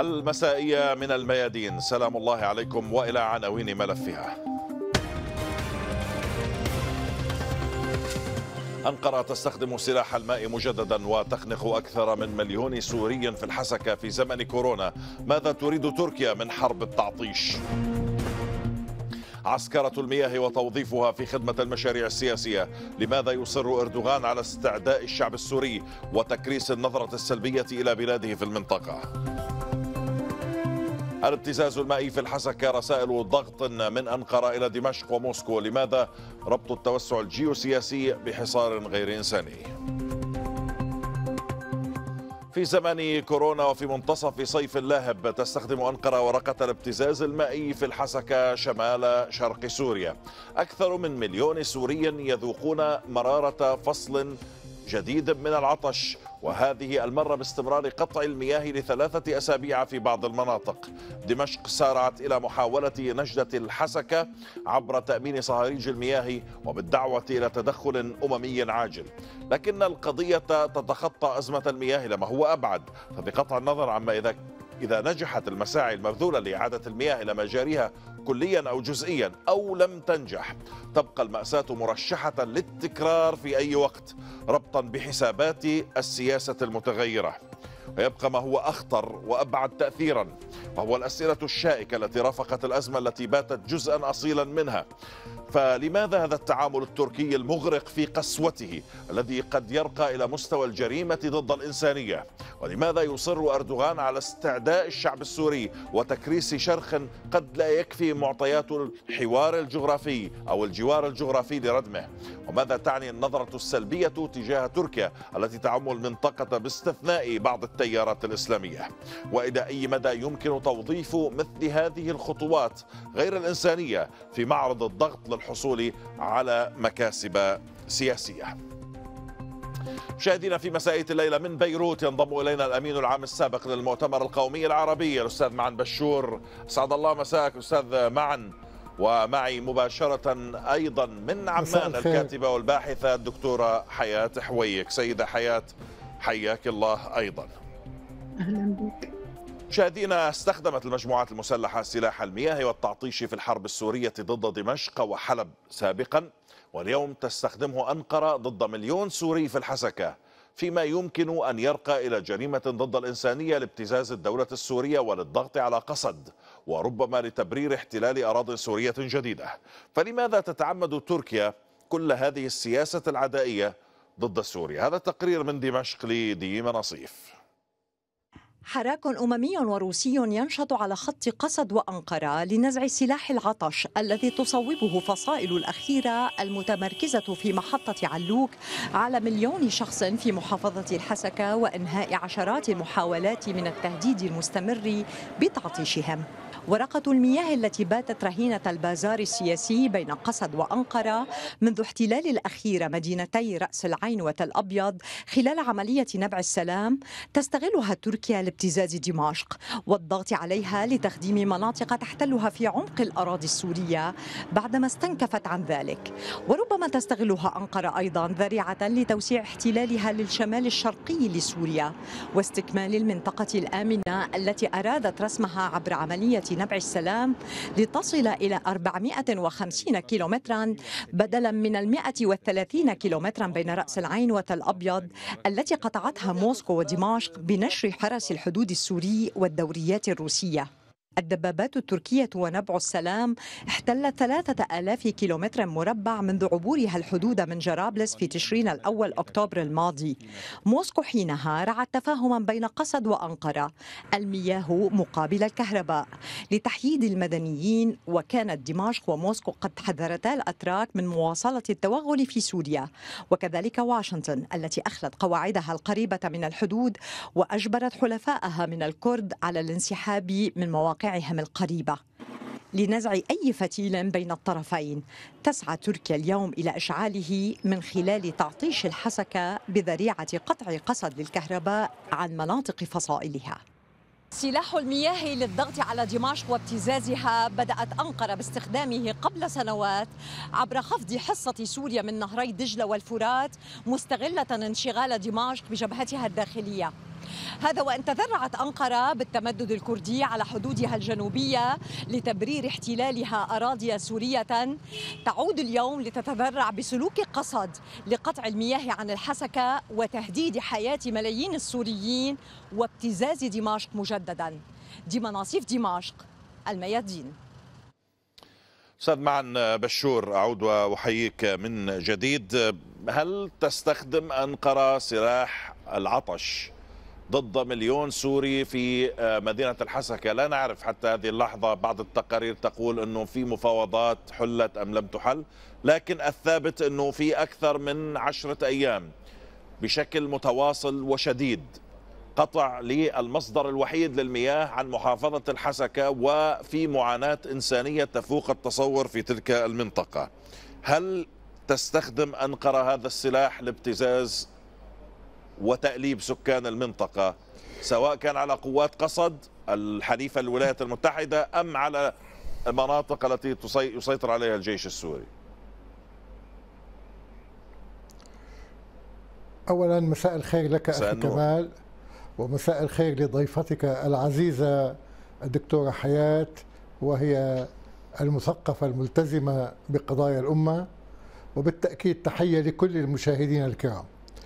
المسائية من الميادين سلام الله عليكم وإلى عناوين ملفها أنقرة تستخدم سلاح الماء مجددا وتخنق أكثر من مليون سوري في الحسكة في زمن كورونا ماذا تريد تركيا من حرب التعطيش؟ عسكرة المياه وتوظيفها في خدمة المشاريع السياسية لماذا يصر إردوغان على استعداء الشعب السوري وتكريس النظرة السلبية إلى بلاده في المنطقة؟ الابتزاز المائي في الحسكة رسائل ضغط من أنقرة إلى دمشق وموسكو لماذا ربط التوسع الجيوسياسي بحصار غير إنساني؟ في زمن كورونا وفي منتصف صيف لاهب تستخدم أنقرة ورقة الابتزاز المائي في الحسكة شمال شرق سوريا أكثر من مليون سوري يذوقون مرارة فصل جديد من العطش وهذه المرة باستمرار قطع المياه لثلاثة أسابيع في بعض المناطق دمشق سارعت إلى محاولة نجدة الحسكة عبر تأمين صهاريج المياه وبالدعوة إلى تدخل أممي عاجل لكن القضية تتخطى أزمة المياه لما هو أبعد فبقطع النظر عما إذا إذا نجحت المساعي المبذولة لإعادة المياه إلى مجاريها كليا أو جزئيا أو لم تنجح تبقى المأساة مرشحة للتكرار في أي وقت ربطا بحسابات السياسة المتغيرة ويبقى ما هو أخطر وأبعد تأثيرا وهو الأسئلة الشائكة التي رافقت الأزمة التي باتت جزءا أصيلا منها فلماذا هذا التعامل التركي المغرق في قسوته الذي قد يرقى إلى مستوى الجريمة ضد الإنسانية ولماذا يصر أردوغان على استعداء الشعب السوري وتكريس شرخ قد لا يكفي معطيات الحوار الجغرافي أو الجوار الجغرافي لردمه وماذا تعني النظرة السلبية تجاه تركيا التي تعم المنطقة باستثناء بعض التيارات الإسلامية وإلى أي مدى يمكن توظيف مثل هذه الخطوات غير الإنسانية في معرض الضغط للحصول على مكاسب سياسية مشاهدينا في مسائية الليلة من بيروت ينضم إلينا الأمين العام السابق للمؤتمر القومي العربي الأستاذ معن بشور سعد الله مساك أستاذ معن ومعي مباشرة أيضا من عمان الكاتبة والباحثة الدكتورة حياة حويك سيدة حياة حياك الله أيضا أهلا بك مشاهدينا استخدمت المجموعات المسلحة سلاح المياه والتعطيش في الحرب السورية ضد دمشق وحلب سابقا واليوم تستخدمه أنقرة ضد مليون سوري في الحسكة فيما يمكن أن يرقى إلى جريمة ضد الإنسانية لابتزاز الدولة السورية وللضغط على قصد وربما لتبرير احتلال أراضي سورية جديدة فلماذا تتعمد تركيا كل هذه السياسة العدائية ضد سوريا هذا تقرير من دمشق لديما نصيف حراك أممي وروسي ينشط على خط قسد وأنقرة لنزع سلاح العطش الذي تصوبه فصائل الأخيرة المتمركزة في محطة علوك على مليون شخص في محافظة الحسكة وإنهاء عشرات المحاولات من التهديد المستمر بتعطيشهم ورقة المياه التي باتت رهينة البازار السياسي بين قسد وأنقرة منذ احتلال الأخير مدينتي رأس العين وتل أبيض خلال عملية نبع السلام تستغلها تركيا لابتزاز دمشق والضغط عليها لتخديم مناطق تحتلها في عمق الأراضي السورية بعدما استنكفت عن ذلك وربما تستغلها أنقرة أيضا ذريعة لتوسيع احتلالها للشمال الشرقي لسوريا واستكمال المنطقة الآمنة التي أرادت رسمها عبر عملية نبع السلام لتصل إلى 450 كيلومترا بدلا من 130 كيلومترا بين رأس العين وتل أبيض التي قطعتها موسكو ودمشق بنشر حرس الحدود السوري والدوريات الروسية الدبابات التركية ونبع السلام احتلت 3000 كيلومتر مربع منذ عبورها الحدود من جرابلس في تشرين الأول أكتوبر الماضي موسكو حينها رعت تفاهما بين قسد وأنقرة المياه مقابل الكهرباء لتحييد المدنيين وكانت دمشق وموسكو قد حذرتا الأتراك من مواصلة التوغل في سوريا وكذلك واشنطن التي أخلت قواعدها القريبة من الحدود وأجبرت حلفائها من الكرد على الانسحاب من مواقع مواقعهم القريبه لنزع أي فتيل بين الطرفين تسعى تركيا اليوم إلى إشعاله من خلال تعطيش الحسكة بذريعة قطع قصد للكهرباء عن مناطق فصائلها سلاح المياه للضغط على دمشق وابتزازها بدأت أنقرة باستخدامه قبل سنوات عبر خفض حصة سوريا من نهري دجلة والفرات مستغلة انشغال دمشق بجبهتها الداخلية هذا وان تذرعت انقره بالتمدد الكردي على حدودها الجنوبيه لتبرير احتلالها اراضي سوريه تعود اليوم لتتذرع بسلوك قصد لقطع المياه عن الحسكه وتهديد حياه ملايين السوريين وابتزاز دمشق مجددا دي مناصيف دمشق الميادين استاذ معن بشور اعود واحييك من جديد هل تستخدم انقره سلاح العطش ضد مليون سوري في آه، مدينة الحسكة لا نعرف حتى هذه اللحظة بعض التقارير تقول أنه في مفاوضات حلت أم لم تحل لكن الثابت أنه في أكثر من عشرة أيام بشكل متواصل وشديد قطع للمصدر الوحيد للمياه عن محافظة الحسكة وفي معاناة إنسانية تفوق التصور في تلك المنطقة هل تستخدم أنقرة هذا السلاح لابتزاز وتأليب سكان المنطقة سواء كان على قوات قصد الحليفة الولايات المتحدة أم على المناطق التي يسيطر عليها الجيش السوري أولا مساء الخير لك أخي كمال ومساء الخير لضيفتك العزيزة الدكتورة حياة وهي المثقفة الملتزمة بقضايا الأمة وبالتأكيد تحية لكل المشاهدين الكرام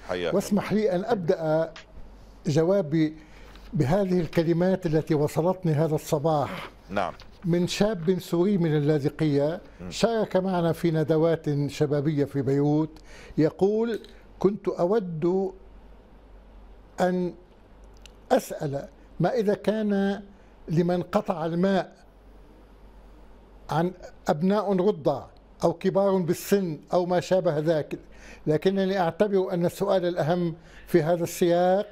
حياتي. واسمح لي أن أبدأ جوابي بهذه الكلمات التي وصلتني هذا الصباح نعم من شاب سوري من اللاذقية شارك معنا في ندوات شبابية في بيروت يقول كنت أود أن أسأل ما إذا كان لمن قطع الماء عن أبناء رضع أو كبار بالسن أو ما شابه ذلك لكنني أعتبر أن السؤال الأهم في هذا السياق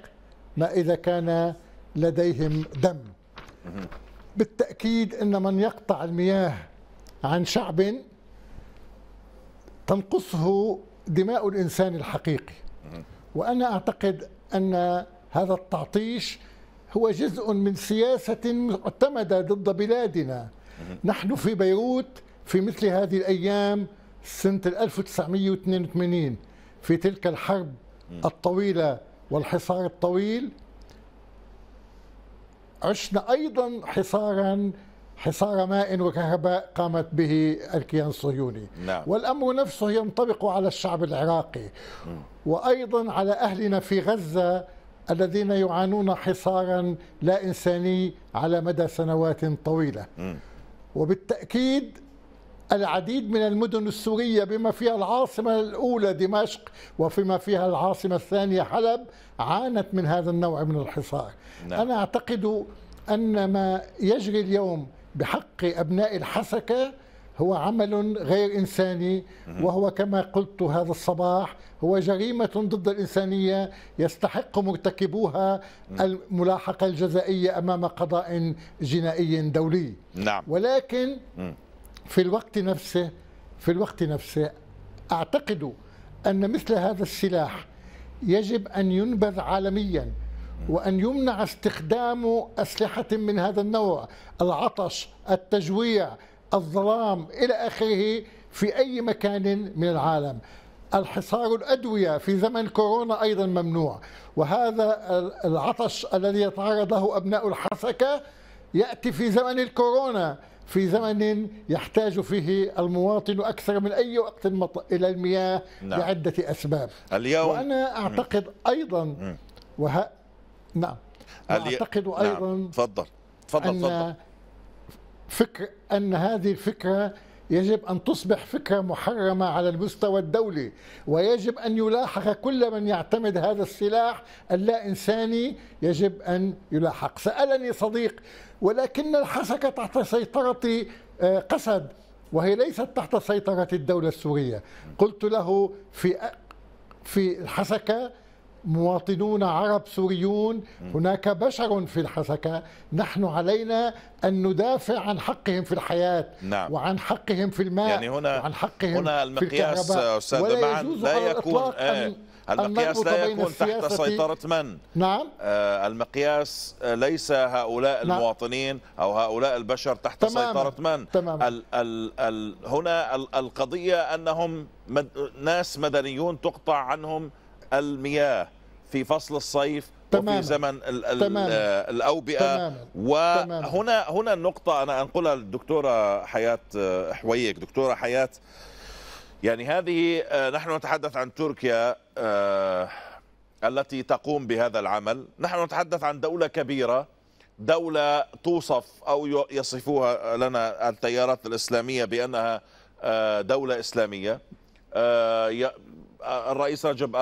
ما إذا كان لديهم دم بالتأكيد أن من يقطع المياه عن شعب تنقصه دماء الإنسان الحقيقي وأنا أعتقد أن هذا التعطيش هو جزء من سياسة معتمدة ضد بلادنا نحن في بيروت في مثل هذه الأيام سنة 1982 في تلك الحرب الطويلة والحصار الطويل عشنا أيضا حصارا حصار ماء وكهرباء قامت به الكيان الصهيوني نعم. والأمر نفسه ينطبق على الشعب العراقي وأيضا على أهلنا في غزة الذين يعانون حصارا لا إنساني على مدى سنوات طويلة وبالتأكيد العديد من المدن السورية بما فيها العاصمة الأولى دمشق وفيما فيها العاصمة الثانية حلب عانت من هذا النوع من الحصار نعم. أنا أعتقد أن ما يجري اليوم بحق أبناء الحسكة هو عمل غير إنساني وهو كما قلت هذا الصباح هو جريمة ضد الإنسانية يستحق مرتكبوها الملاحقة الجزائية أمام قضاء جنائي دولي نعم. ولكن في الوقت نفسه في الوقت نفسه أعتقد أن مثل هذا السلاح يجب أن ينبذ عالميا وأن يمنع استخدام أسلحة من هذا النوع العطش التجويع الظلام إلى آخره في أي مكان من العالم الحصار الأدوية في زمن كورونا أيضا ممنوع وهذا العطش الذي يتعرض له أبناء الحسكة يأتي في زمن الكورونا في زمن يحتاج فيه المواطن أكثر من أي وقت إلى المياه نعم. لعدة أسباب اليوم وأنا أعتقد أيضا وه... نعم الي... أعتقد نعم. أيضا نعم. فضل. فضل. أن فكر أن هذه الفكرة يجب أن تصبح فكرة محرمة على المستوى الدولي ويجب أن يلاحق كل من يعتمد هذا السلاح اللا إنساني يجب أن يلاحق سألني صديق ولكن الحسكة تحت سيطرة آه، قسد وهي ليست تحت سيطرة الدولة السورية قلت له في في الحسكة مواطنون عرب سوريون هناك بشر في الحسكة نحن علينا أن ندافع عن حقهم في الحياة نعم. وعن حقهم في الماء يعني هنا وعن حقهم هنا المقياس في الكهرباء أستاذ ولا يجوز لا على يكون آه، المقياس لا يكون تحت سيطرة من؟ نعم آه المقياس آه، ليس هؤلاء نعم. المواطنين أو هؤلاء البشر تحت تماماً. سيطرة من؟ تماماً. الـ ال ال هنا القضية أنهم مد ناس مدنيون تقطع عنهم المياه في فصل الصيف تماما. وفي زمن الـ الـ تماما. الاوبئه تماما. وهنا هنا النقطه انا انقلها للدكتوره حياه آه، حويك دكتوره حياه يعني هذه آه، نحن نتحدث عن تركيا آه، التي تقوم بهذا العمل نحن نتحدث عن دولة كبيرة دولة توصف أو يصفوها لنا التيارات الإسلامية بأنها دولة إسلامية الرئيس رجب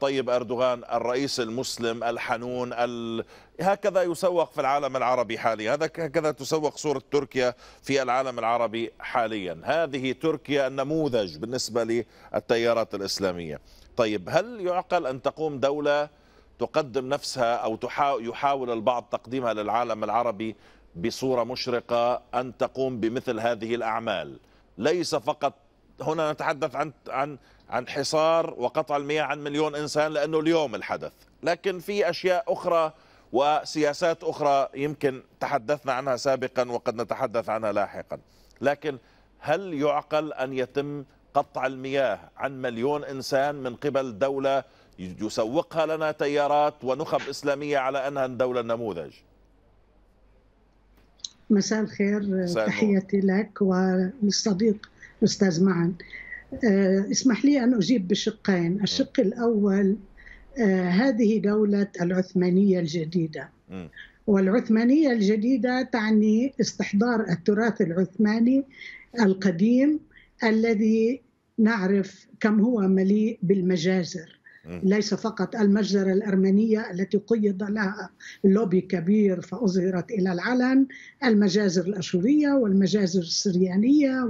طيب أردوغان الرئيس المسلم الحنون ال... هكذا يسوق في العالم العربي حاليا هذا هكذا تسوق صورة تركيا في العالم العربي حاليا هذه تركيا النموذج بالنسبة للتيارات الإسلامية طيب هل يعقل أن تقوم دولة تقدم نفسها أو يحاول البعض تقديمها للعالم العربي بصورة مشرقة أن تقوم بمثل هذه الأعمال ليس فقط هنا نتحدث عن عن عن حصار وقطع المياه عن مليون إنسان لأنه اليوم الحدث لكن في أشياء أخرى وسياسات أخرى يمكن تحدثنا عنها سابقا وقد نتحدث عنها لاحقا لكن هل يعقل أن يتم قطع المياه عن مليون إنسان من قبل دولة يسوقها لنا تيارات ونخب إسلامية على أنها دولة نموذج مساء الخير تحياتي لك وللصديق أستاذ معن آه، اسمح لي أن أجيب بشقين الشق الأول آه، هذه دولة العثمانية الجديدة والعثمانية الجديدة تعني استحضار التراث العثماني القديم الذي نعرف كم هو مليء بالمجازر ليس فقط المجزرة الأرمنية التي قيد لها لوبي كبير فأظهرت إلى العلن المجازر الأشورية والمجازر السريانية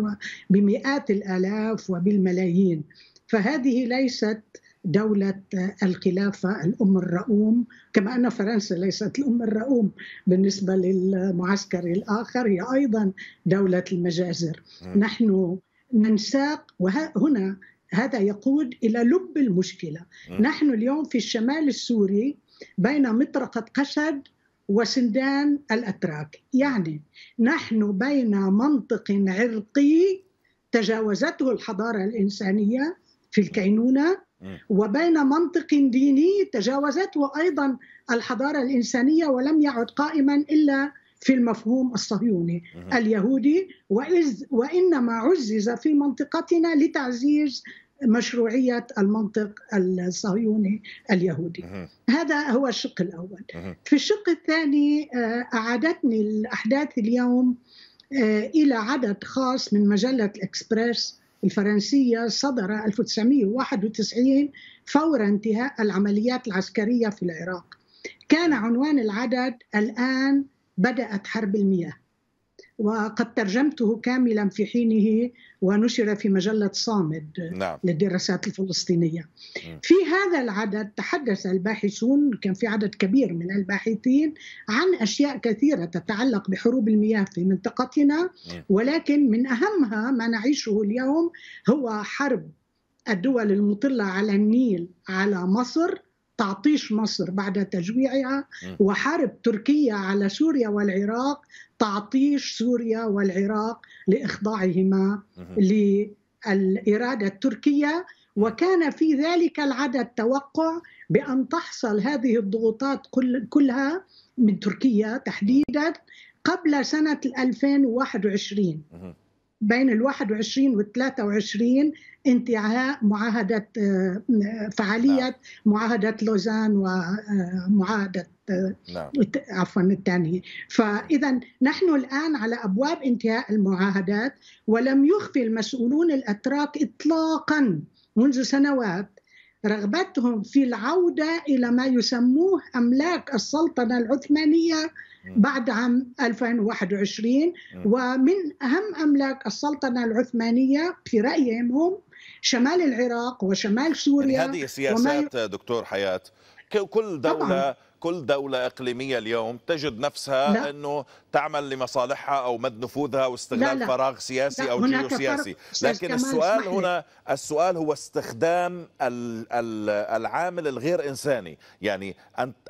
بمئات الآلاف وبالملايين فهذه ليست دولة الخلافة الأم الرؤوم كما أن فرنسا ليست الأم الرؤوم بالنسبة للمعسكر الآخر هي أيضا دولة المجازر نحن ننساق وهنا هذا يقود إلى لب المشكلة نحن اليوم في الشمال السوري بين مطرقة قسد وسندان الأتراك يعني نحن بين منطق عرقي تجاوزته الحضارة الإنسانية في الكينونة وبين منطق ديني تجاوزته أيضا الحضارة الإنسانية ولم يعد قائما إلا في المفهوم الصهيوني اليهودي وإنما عزز في منطقتنا لتعزيز مشروعية المنطق الصهيوني اليهودي هذا هو الشق الأول في الشق الثاني آه، أعادتني الأحداث اليوم آه، إلى عدد خاص من مجلة الإكسبرس الفرنسية صدر 1991 فور انتهاء العمليات العسكرية في العراق كان عنوان العدد الآن بدأت حرب المياه وقد ترجمته كاملا في حينه ونشر في مجلة صامد نعم. للدراسات الفلسطينية في هذا العدد تحدث الباحثون كان في عدد كبير من الباحثين عن أشياء كثيرة تتعلق بحروب المياه في منطقتنا ولكن من أهمها ما نعيشه اليوم هو حرب الدول المطلة على النيل على مصر تعطيش مصر بعد تجويعها وحرب تركيا على سوريا والعراق تعطيش سوريا والعراق لاخضاعهما للاراده التركيه وكان في ذلك العدد توقع بان تحصل هذه الضغوطات كلها من تركيا تحديدا قبل سنه 2021 بين ال 21 وال 23 انتهاء معاهدة آه، فعالية نعم. معاهدة لوزان ومعاهدة آه، نعم. آه، عفوا الثانية فإذا نحن الآن على أبواب انتهاء المعاهدات ولم يخفي المسؤولون الأتراك إطلاقا منذ سنوات رغبتهم في العودة إلى ما يسموه أملاك السلطنة العثمانية بعد عام 2021 ومن أهم أملاك السلطنة العثمانية في رأيهم هم شمال العراق وشمال يعني سوريا يعني هذه سياسات وما... دكتور حياة كل دولة طبعاً. كل دولة إقليمية اليوم تجد نفسها لا. أنه تعمل لمصالحها أو مد نفوذها واستغلال لا لا. فراغ سياسي لا. أو جيوسياسي لكن السؤال هنا السؤال هو استخدام العامل الغير إنساني يعني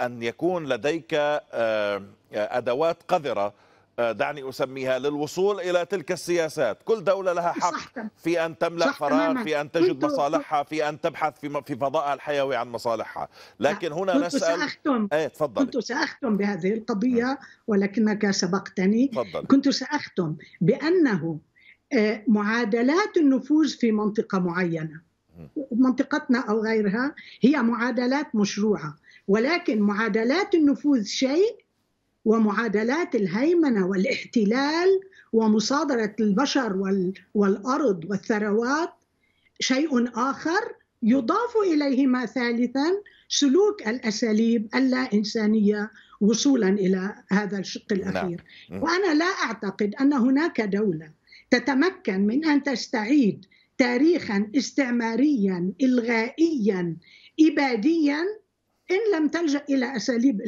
أن يكون لديك آه، آه، أدوات قذرة آه، دعني أسميها للوصول إلى تلك السياسات كل دولة لها حق في أن تملأ فراغ في أن تجد مصالحها في أن تبحث في في فضائها الحيوي عن مصالحها لكن هنا نسأل سأختم. ايه تفضل كنت سأختم بهذه القضية ولكنك سبقتني تفضل. كنت سأختم بأنه آه، معادلات النفوذ في منطقة معينة منطقتنا أو غيرها هي معادلات مشروعة ولكن معادلات النفوذ شيء ومعادلات الهيمنه والاحتلال ومصادره البشر والارض والثروات شيء اخر يضاف اليهما ثالثا سلوك الاساليب اللا انسانيه وصولا الى هذا الشق نعم. الاخير نعم. وانا لا اعتقد ان هناك دوله تتمكن من ان تستعيد تاريخا استعماريا الغائيا اباديا إن لم تلجأ إلى أساليب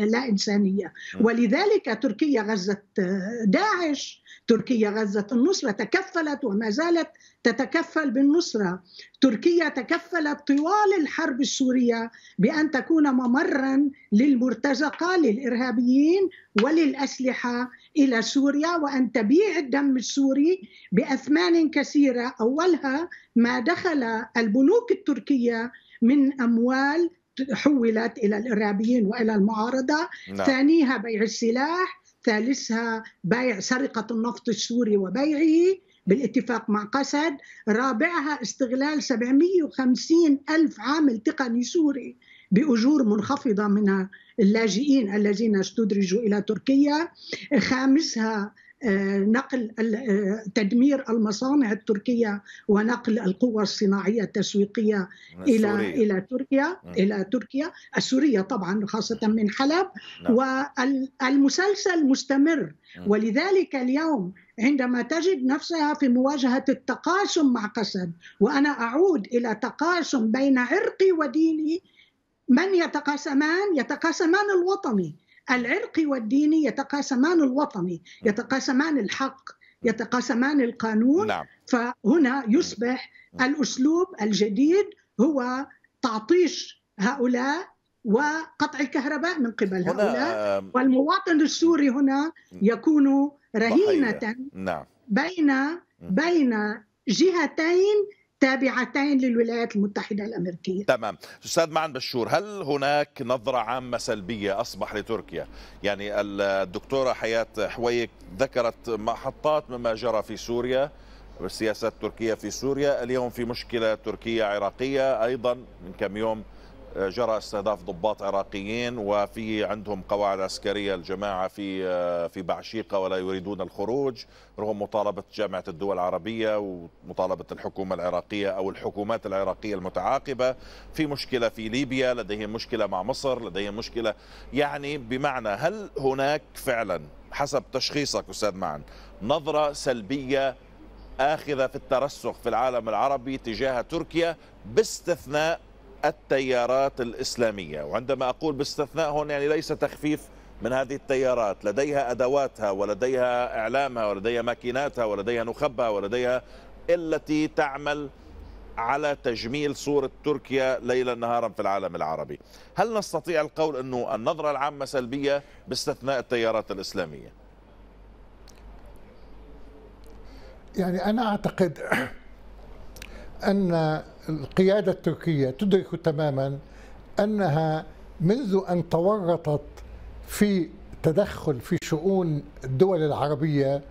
لا إنسانية ولذلك تركيا غزت آه، داعش تركيا غزت النصرة تكفلت وما زالت تتكفل بالنصرة تركيا تكفلت طوال الحرب السورية بأن تكون ممرا للمرتزقة للإرهابيين وللأسلحة إلى سوريا وأن تبيع الدم السوري بأثمان كثيرة أولها ما دخل البنوك التركية من أموال حولت إلى الإرهابيين وإلى المعارضة نعم. ثانيها بيع السلاح ثالثها بيع سرقة النفط السوري وبيعه بالاتفاق مع قسد رابعها استغلال 750 ألف عامل تقني سوري بأجور منخفضة من اللاجئين الذين استدرجوا إلى تركيا خامسها نقل تدمير المصانع التركيه ونقل القوى الصناعيه التسويقيه الى الى تركيا الى تركيا السوريه طبعا خاصه من حلب نعم. والمسلسل مستمر ولذلك اليوم عندما تجد نفسها في مواجهه التقاسم مع قسد وانا اعود الى تقاسم بين عرقي وديني من يتقاسمان يتقاسمان الوطني العرقي والديني يتقاسمان الوطني يتقاسمان الحق يتقاسمان القانون نعم. فهنا يصبح نعم. الأسلوب الجديد هو تعطيش هؤلاء وقطع الكهرباء من قبل هؤلاء والمواطن السوري هنا يكون رهينة نعم. بين بين جهتين تابعتين للولايات المتحدة الأمريكية تمام أستاذ معن بشور هل هناك نظرة عامة سلبية أصبح لتركيا يعني الدكتورة حياة حويك ذكرت محطات مما جرى في سوريا والسياسات التركية في سوريا اليوم في مشكلة تركية عراقية أيضا من كم يوم جرى استهداف ضباط عراقيين وفي عندهم قواعد عسكريه الجماعه في في بعشيقه ولا يريدون الخروج رغم مطالبه جامعه الدول العربيه ومطالبه الحكومه العراقيه او الحكومات العراقيه المتعاقبه في مشكله في ليبيا لديهم مشكله مع مصر لديهم مشكله يعني بمعنى هل هناك فعلا حسب تشخيصك استاذ معن نظره سلبيه آخذة في الترسخ في العالم العربي تجاه تركيا باستثناء التيارات الإسلامية وعندما أقول باستثناء هون يعني ليس تخفيف من هذه التيارات لديها أدواتها ولديها إعلامها ولديها ماكيناتها ولديها نخبها ولديها التي تعمل على تجميل صورة تركيا ليلا نهارا في العالم العربي هل نستطيع القول أنه النظرة العامة سلبية باستثناء التيارات الإسلامية يعني أنا أعتقد أن القيادة التركية تدرك تماما أنها منذ أن تورطت في تدخل في شؤون الدول العربية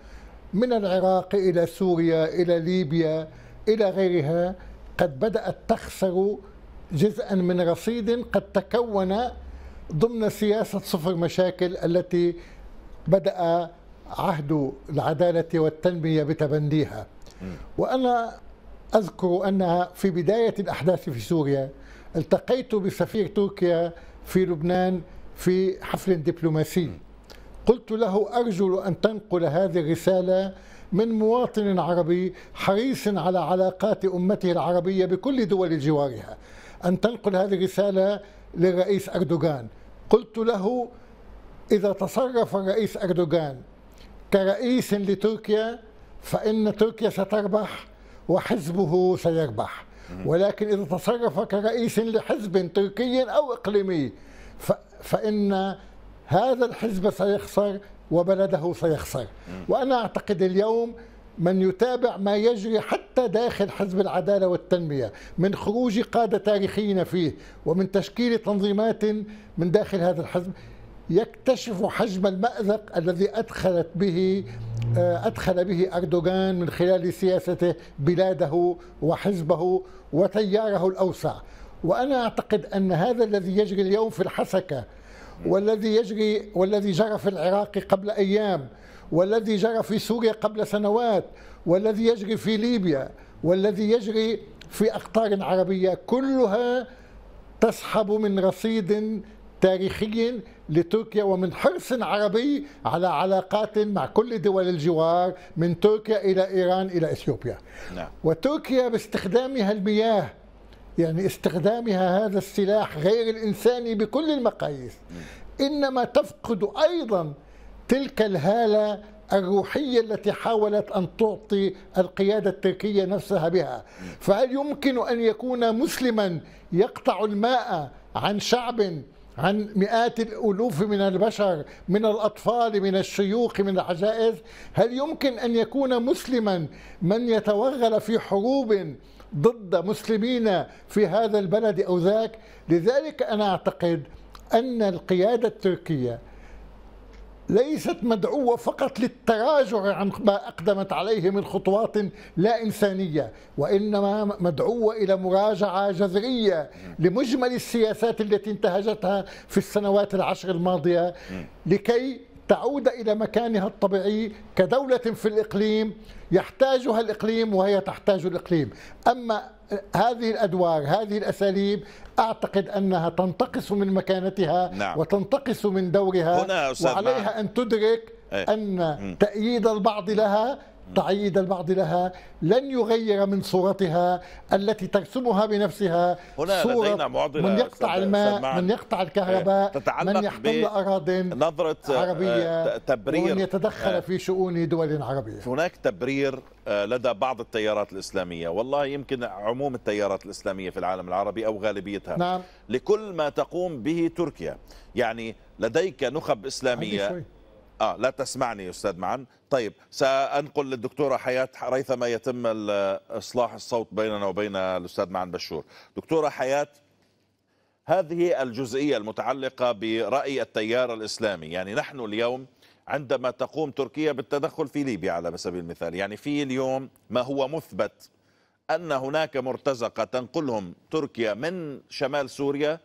من العراق إلى سوريا إلى ليبيا إلى غيرها قد بدأت تخسر جزءا من رصيد قد تكون ضمن سياسة صفر مشاكل التي بدأ عهد العدالة والتنمية بتبنيها وأنا أذكر أنها في بداية الأحداث في سوريا التقيت بسفير تركيا في لبنان في حفل دبلوماسي قلت له أرجو أن تنقل هذه الرسالة من مواطن عربي حريص على علاقات أمته العربية بكل دول جوارها أن تنقل هذه الرسالة للرئيس أردوغان قلت له إذا تصرف الرئيس أردوغان كرئيس لتركيا فإن تركيا ستربح وحزبه سيربح ولكن إذا تصرف كرئيس لحزب تركي أو إقليمي فإن هذا الحزب سيخسر وبلده سيخسر وأنا أعتقد اليوم من يتابع ما يجري حتى داخل حزب العدالة والتنمية من خروج قادة تاريخيين فيه ومن تشكيل تنظيمات من داخل هذا الحزب يكتشف حجم المأزق الذي أدخلت به آه، أدخل به أردوغان من خلال سياسته بلاده وحزبه وتياره الأوسع وأنا أعتقد أن هذا الذي يجري اليوم في الحسكة والذي يجري والذي جرى في العراق قبل أيام والذي جرى في سوريا قبل سنوات والذي يجري في ليبيا والذي يجري في أقطار عربية كلها تسحب من رصيد تاريخيا لتركيا ومن حرص عربي على علاقات مع كل دول الجوار من تركيا إلى إيران إلى إثيوبيا نعم. وتركيا باستخدامها المياه يعني استخدامها هذا السلاح غير الإنساني بكل المقاييس إنما تفقد أيضا تلك الهالة الروحية التي حاولت أن تعطي القيادة التركية نفسها بها فهل يمكن أن يكون مسلما يقطع الماء عن شعب عن مئات الالوف من البشر من الاطفال من الشيوخ من العجائز هل يمكن ان يكون مسلما من يتوغل في حروب ضد مسلمين في هذا البلد او ذاك لذلك انا اعتقد ان القياده التركيه ليست مدعوة فقط للتراجع عن ما أقدمت عليه من خطوات لا إنسانية وإنما مدعوة إلى مراجعة جذرية لمجمل السياسات التي انتهجتها في السنوات العشر الماضية لكي تعود إلى مكانها الطبيعي كدولة في الإقليم يحتاجها الإقليم وهي تحتاج الإقليم أما هذه الادوار هذه الاساليب اعتقد انها تنتقص من مكانتها نعم. وتنتقص من دورها هنا وعليها ان تدرك إيه. ان تأييد البعض لها تعييد البعض لها لن يغير من صورتها التي ترسمها بنفسها هنا صورة لدينا معضلة من يقطع الماء من يقطع الكهرباء من يحتل أراض نظرة آه، عربية تبرير ومن يتدخل آه، في شؤون دول عربية هناك تبرير آه، لدى بعض التيارات الإسلامية والله يمكن عموم التيارات الإسلامية في العالم العربي أو غالبيتها نعم. لكل ما تقوم به تركيا يعني لديك نخب إسلامية اه لا تسمعني استاذ معن طيب سانقل للدكتوره حياه ريثما يتم اصلاح الصوت بيننا وبين الاستاذ معن بشور دكتوره حياه هذه الجزئيه المتعلقه براي التيار الاسلامي يعني نحن اليوم عندما تقوم تركيا بالتدخل في ليبيا على سبيل المثال يعني في اليوم ما هو مثبت ان هناك مرتزقه تنقلهم تركيا من شمال سوريا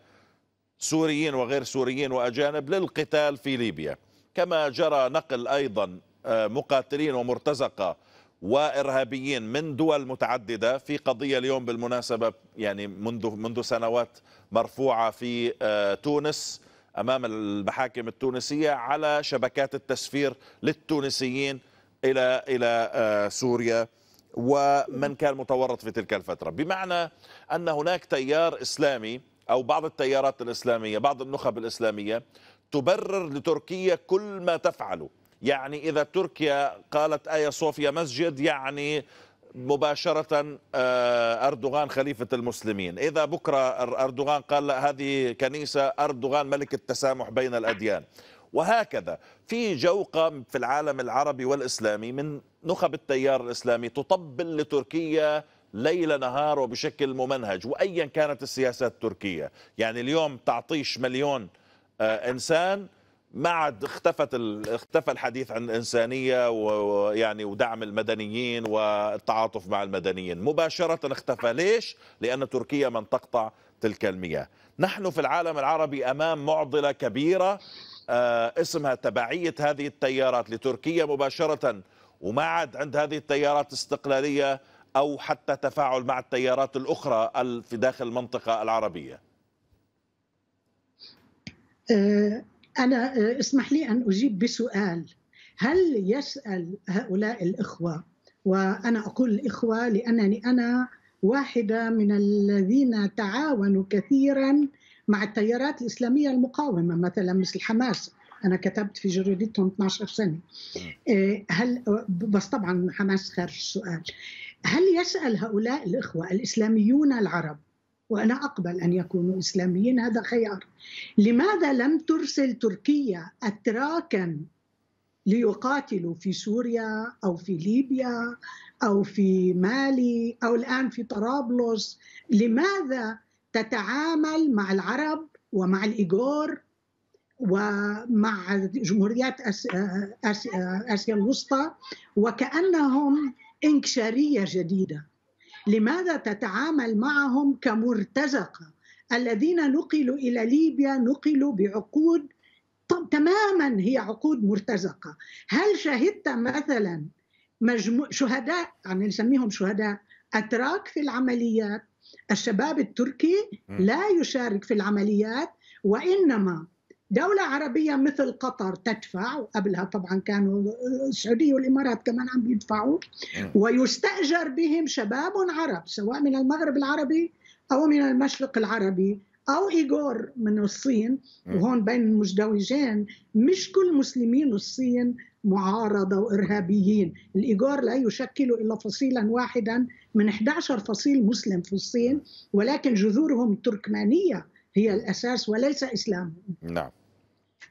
سوريين وغير سوريين واجانب للقتال في ليبيا كما جرى نقل أيضا آه، مقاتلين ومرتزقة وإرهابيين من دول متعددة في قضية اليوم بالمناسبة يعني منذ منذ سنوات مرفوعة في آه، تونس أمام المحاكم التونسية على شبكات التسفير للتونسيين إلى إلى آه، سوريا ومن كان متورط في تلك الفترة بمعنى أن هناك تيار إسلامي أو بعض التيارات الإسلامية بعض النخب الإسلامية تبرر لتركيا كل ما تفعله يعني إذا تركيا قالت آية صوفيا مسجد يعني مباشرة آه، أردوغان خليفة المسلمين إذا بكرة أردوغان قال هذه كنيسة أردوغان ملك التسامح بين الأديان وهكذا في جوقة في العالم العربي والإسلامي من نخب التيار الإسلامي تطبل لتركيا ليل نهار وبشكل ممنهج وأيا كانت السياسات التركية يعني اليوم تعطيش مليون آه، انسان ما عاد اختفت اختفى الحديث عن الانسانيه ويعني ودعم المدنيين والتعاطف مع المدنيين، مباشره اختفى ليش؟ لان تركيا من تقطع تلك المياه. نحن في العالم العربي امام معضله كبيره آه، اسمها تبعيه هذه التيارات لتركيا مباشره وما عاد عند هذه التيارات استقلاليه او حتى تفاعل مع التيارات الاخرى في داخل المنطقه العربيه. آه، أنا آه، اسمح لي أن أجيب بسؤال هل يسأل هؤلاء الإخوة وأنا أقول الإخوة لأنني أنا واحدة من الذين تعاونوا كثيرا مع التيارات الإسلامية المقاومة مثلا مثل حماس أنا كتبت في جريدتهم 12 سنة آه، هل بس طبعا حماس خارج السؤال هل يسأل هؤلاء الإخوة الإسلاميون العرب وأنا أقبل أن يكونوا إسلاميين هذا خيار لماذا لم ترسل تركيا أتراكا ليقاتلوا في سوريا أو في ليبيا أو في مالي أو الآن في طرابلس لماذا تتعامل مع العرب ومع الإيغور ومع جمهوريات آسيا الوسطى وكأنهم انكشارية جديدة لماذا تتعامل معهم كمرتزقه الذين نقلوا الى ليبيا نقلوا بعقود تماما هي عقود مرتزقه هل شهدت مثلا مجمو... شهداء يعني نسميهم شهداء اتراك في العمليات الشباب التركي لا يشارك في العمليات وانما دولة عربية مثل قطر تدفع وقبلها طبعا كانوا آه، السعودية والإمارات كمان عم يدفعوا ويستأجر بهم شباب عرب سواء من المغرب العربي أو من المشرق العربي أو إيغور من الصين وهون بين المزدوجين مش كل مسلمين الصين معارضة وإرهابيين الإيغور لا يشكل إلا فصيلا واحدا من 11 فصيل مسلم في الصين ولكن جذورهم تركمانية هي الأساس وليس إسلامهم نعم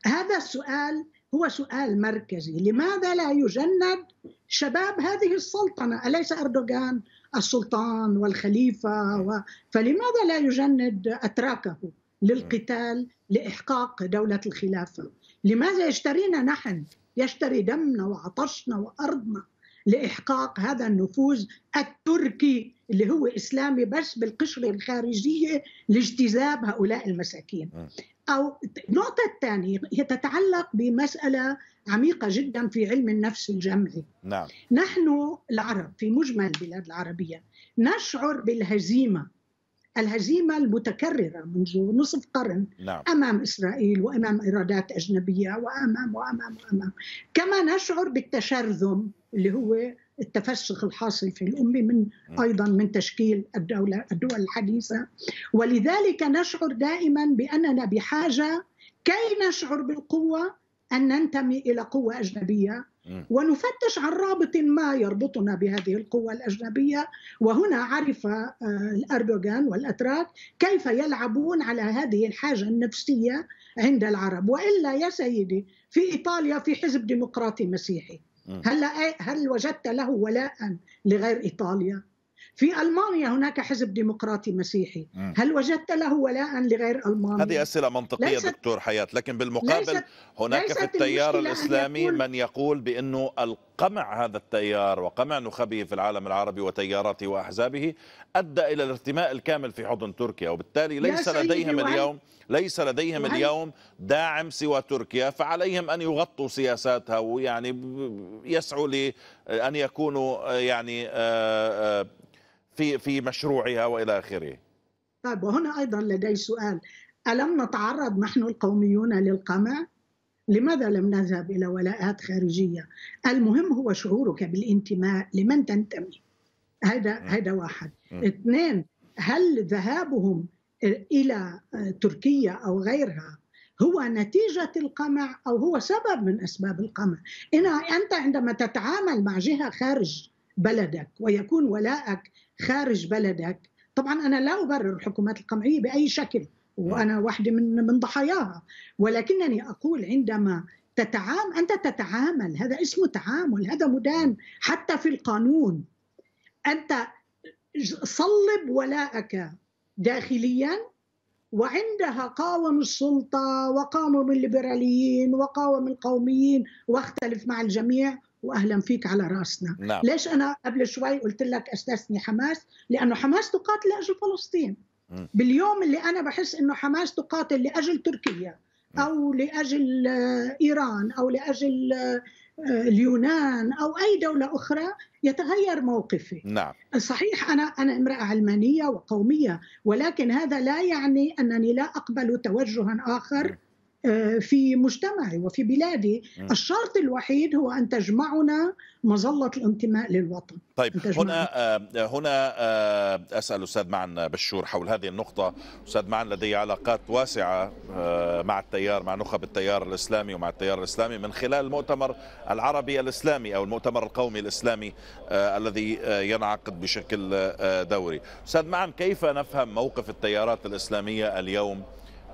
هذا السؤال هو سؤال مركزي لماذا لا يجند شباب هذه السلطنة أليس أردوغان السلطان والخليفة و... فلماذا لا يجند أتراكه للقتال لإحقاق دولة الخلافة لماذا يشترينا نحن يشتري دمنا وعطشنا وأرضنا لإحقاق هذا النفوذ التركي اللي هو إسلامي بس بالقشرة الخارجية لاجتذاب هؤلاء المساكين آه. أو النقطة الثانية هي تتعلق بمسألة عميقة جدا في علم النفس الجمعي نعم. نحن العرب في مجمل البلاد العربية نشعر بالهزيمة الهزيمة المتكررة منذ نصف قرن نعم. أمام إسرائيل وأمام إرادات أجنبية وأمام وأمام وأمام كما نشعر بالتشرذم اللي هو التفسخ الحاصل في الأمة من أيضا من تشكيل الدولة الدول الحديثة ولذلك نشعر دائما بأننا بحاجة كي نشعر بالقوة أن ننتمي إلى قوة أجنبية ونفتش عن رابط ما يربطنا بهذه القوة الأجنبية وهنا عرف آه، الأردوغان والأتراك كيف يلعبون على هذه الحاجة النفسية عند العرب وإلا يا سيدي في إيطاليا في حزب ديمقراطي مسيحي هلا هل وجدت له ولاء لغير ايطاليا؟ في المانيا هناك حزب ديمقراطي مسيحي م. هل وجدت له ولاء لغير المانيا هذه اسئله منطقيه ليست دكتور حياه لكن بالمقابل ليست هناك ليست في التيار الاسلامي يقول من يقول بانه القمع هذا التيار وقمع نخبه في العالم العربي وتياراته واحزابه ادى الى الارتماء الكامل في حضن تركيا وبالتالي ليس لديهم اليوم ليس لديهم وعلي. اليوم داعم سوى تركيا فعليهم ان يغطوا سياساتها ويعني يسعوا لان يكونوا يعني آآ آه، آآ آه، في في مشروعها والى اخره طيب وهنا ايضا لدي سؤال الم نتعرض نحن القوميون للقمع لماذا لم نذهب الى ولاءات خارجيه المهم هو شعورك بالانتماء لمن تنتمي هذا هذا واحد اثنين هل ذهابهم الى تركيا او غيرها هو نتيجة القمع أو هو سبب من أسباب القمع إن أنت عندما تتعامل مع جهة خارج بلدك ويكون ولائك خارج بلدك طبعا انا لا ابرر الحكومات القمعيه باي شكل وانا نعم. واحده من من ضحاياها ولكنني اقول عندما تتعامل انت تتعامل هذا اسمه تعامل هذا مدان نعم. حتى في القانون انت صلب ولاءك داخليا وعندها قاوم السلطة وقاوم الليبراليين وقاوم القوميين واختلف مع الجميع واهلا فيك على راسنا نعم. ليش انا قبل شوي قلت لك استثني حماس لانه حماس تقاتل لاجل فلسطين م. باليوم اللي انا بحس انه حماس تقاتل لاجل تركيا م. او لاجل آه، ايران او لاجل آه، آه، اليونان او اي دوله اخرى يتغير موقفي نعم. صحيح انا انا امراه علمانيه وقوميه ولكن هذا لا يعني انني لا اقبل توجها اخر م. آه، في مجتمعي وفي بلادي الشرط الوحيد هو أن تجمعنا مظلة الانتماء للوطن طيب هنا آه، هنا آه، أسأل أستاذ معن بشور حول هذه النقطة أستاذ معن لدي علاقات واسعة مع التيار مع نخب التيار الإسلامي ومع التيار الإسلامي من خلال المؤتمر العربي الإسلامي أو المؤتمر القومي الإسلامي الذي ينعقد بشكل دوري أستاذ معن كيف نفهم موقف التيارات الإسلامية اليوم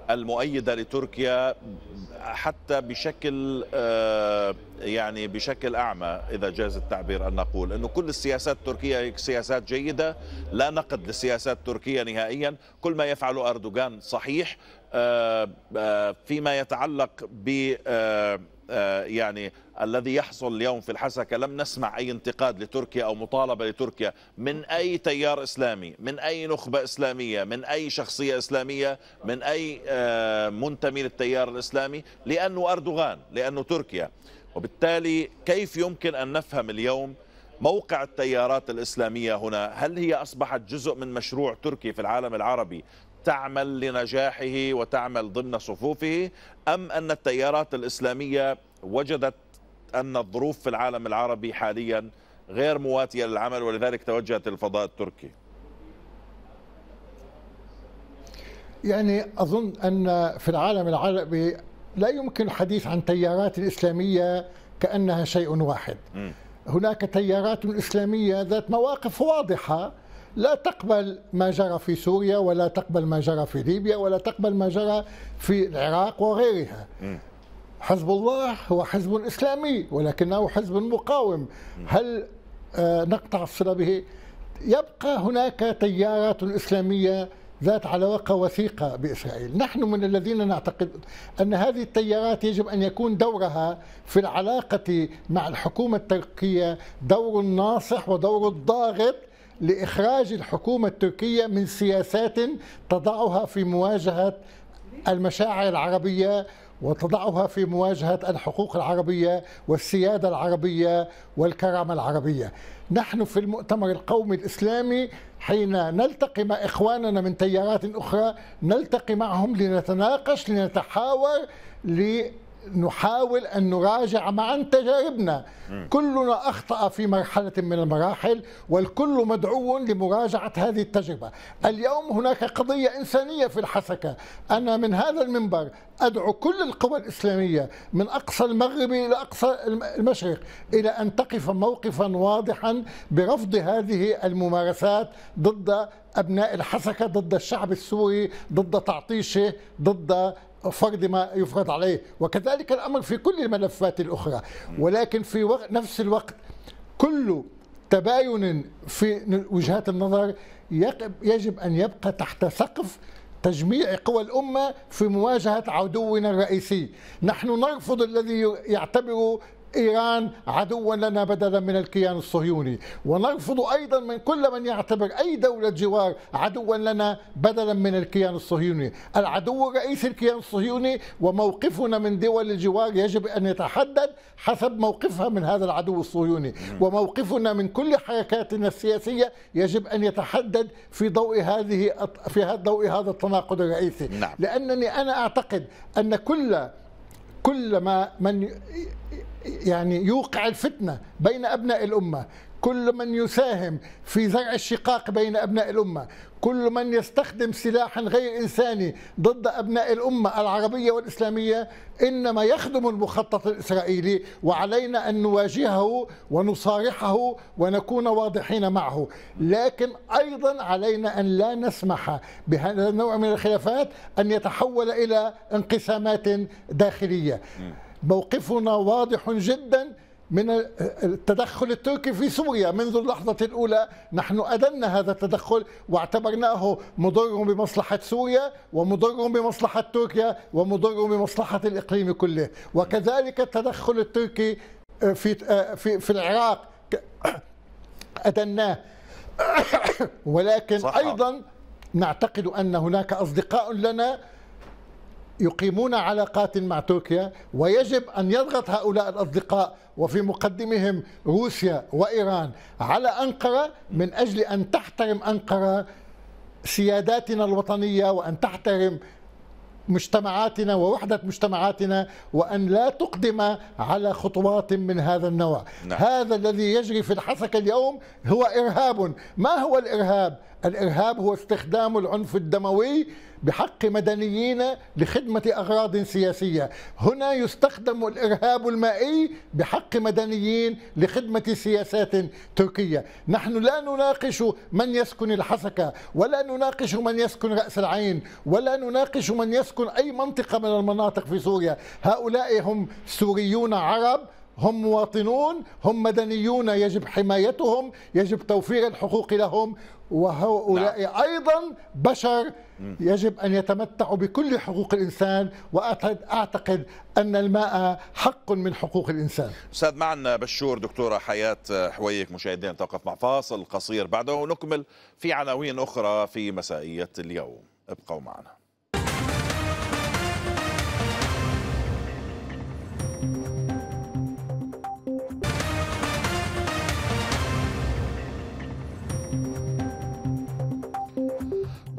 المؤيده لتركيا حتى بشكل آه، يعني بشكل اعمى اذا جاز التعبير ان نقول انه كل السياسات التركيه سياسات جيده لا نقد للسياسات التركيه نهائيا كل ما يفعله اردوغان صحيح آه، آه، فيما يتعلق ب آه، يعني الذي يحصل اليوم في الحسكة لم نسمع أي انتقاد لتركيا أو مطالبة لتركيا من أي تيار إسلامي من أي نخبة إسلامية من أي شخصية إسلامية من أي آه، منتمي للتيار الإسلامي لأنه أردوغان لأنه تركيا وبالتالي كيف يمكن أن نفهم اليوم موقع التيارات الإسلامية هنا هل هي أصبحت جزء من مشروع تركي في العالم العربي تعمل لنجاحه وتعمل ضمن صفوفه أم أن التيارات الإسلامية وجدت أن الظروف في العالم العربي حاليا غير مواتية للعمل ولذلك توجهت الفضاء التركي يعني أظن أن في العالم العربي لا يمكن الحديث عن تيارات الإسلامية كأنها شيء واحد م. هناك تيارات إسلامية ذات مواقف واضحة لا تقبل ما جرى في سوريا ولا تقبل ما جرى في ليبيا ولا تقبل ما جرى في العراق وغيرها حزب الله هو حزب إسلامي ولكنه حزب مقاوم هل آه، نقطع الصلة به يبقى هناك تيارات إسلامية ذات علاقة وثيقة بإسرائيل نحن من الذين نعتقد أن هذه التيارات يجب أن يكون دورها في العلاقة مع الحكومة التركية دور ناصح ودور ضاغط لإخراج الحكومة التركية من سياسات تضعها في مواجهة المشاعر العربية وتضعها في مواجهة الحقوق العربية والسيادة العربية والكرامة العربية نحن في المؤتمر القومي الإسلامي حين نلتقي مع إخواننا من تيارات أخرى نلتقي معهم لنتناقش لنتحاور نحاول أن نراجع معا تجاربنا م. كلنا أخطأ في مرحلة من المراحل والكل مدعو لمراجعة هذه التجربة اليوم هناك قضية إنسانية في الحسكة أنا من هذا المنبر أدعو كل القوى الإسلامية من أقصى المغرب إلى أقصى المشرق إلى أن تقف موقفا واضحا برفض هذه الممارسات ضد أبناء الحسكة ضد الشعب السوري ضد تعطيشه ضد فرض ما يفرض عليه وكذلك الأمر في كل الملفات الأخرى ولكن في نفس الوقت كل تباين في وجهات النظر يجب أن يبقى تحت سقف تجميع قوى الأمة في مواجهة عدونا الرئيسي نحن نرفض الذي يعتبر إيران عدوا لنا بدلا من الكيان الصهيوني ونرفض أيضا من كل من يعتبر أي دولة جوار عدوا لنا بدلا من الكيان الصهيوني العدو الرئيسي الكيان الصهيوني وموقفنا من دول الجوار يجب أن يتحدد حسب موقفها من هذا العدو الصهيوني وموقفنا من كل حركاتنا السياسية يجب أن يتحدد في ضوء هذه في ضوء هذا التناقض الرئيسي نعم. لأنني أنا أعتقد أن كل كل ما من يعني يوقع الفتنة بين أبناء الأمة كل من يساهم في زرع الشقاق بين أبناء الأمة كل من يستخدم سلاحا غير إنساني ضد أبناء الأمة العربية والإسلامية إنما يخدم المخطط الإسرائيلي وعلينا أن نواجهه ونصارحه ونكون واضحين معه لكن أيضا علينا أن لا نسمح بهذا النوع من الخلافات أن يتحول إلى انقسامات داخلية موقفنا واضح جدا من التدخل التركي في سوريا منذ اللحظة الأولى نحن أدنا هذا التدخل واعتبرناه مضر بمصلحة سوريا ومضر بمصلحة تركيا ومضر بمصلحة الإقليم كله وكذلك التدخل التركي في في في العراق أدناه ولكن أيضا نعتقد أن هناك أصدقاء لنا يقيمون علاقات مع تركيا ويجب أن يضغط هؤلاء الأصدقاء وفي مقدمهم روسيا وإيران على أنقرة من أجل أن تحترم أنقرة سياداتنا الوطنية وأن تحترم مجتمعاتنا ووحدة مجتمعاتنا وأن لا تقدم على خطوات من هذا النوع نعم. هذا الذي يجري في الحسكة اليوم هو إرهاب ما هو الإرهاب؟ الإرهاب هو استخدام العنف الدموي بحق مدنيين لخدمة أغراض سياسية هنا يستخدم الإرهاب المائي بحق مدنيين لخدمة سياسات تركية نحن لا نناقش من يسكن الحسكة ولا نناقش من يسكن رأس العين ولا نناقش من يسكن أي منطقة من المناطق في سوريا هؤلاء هم سوريون عرب هم مواطنون هم مدنيون يجب حمايتهم يجب توفير الحقوق لهم وهؤلاء نعم. أيضا بشر يجب أن يتمتعوا بكل حقوق الإنسان وأعتقد أن الماء حق من حقوق الإنسان أستاذ معنا بشور دكتورة حياة حويك مشاهدين توقف مع فاصل قصير بعده ونكمل في عناوين أخرى في مسائية اليوم ابقوا معنا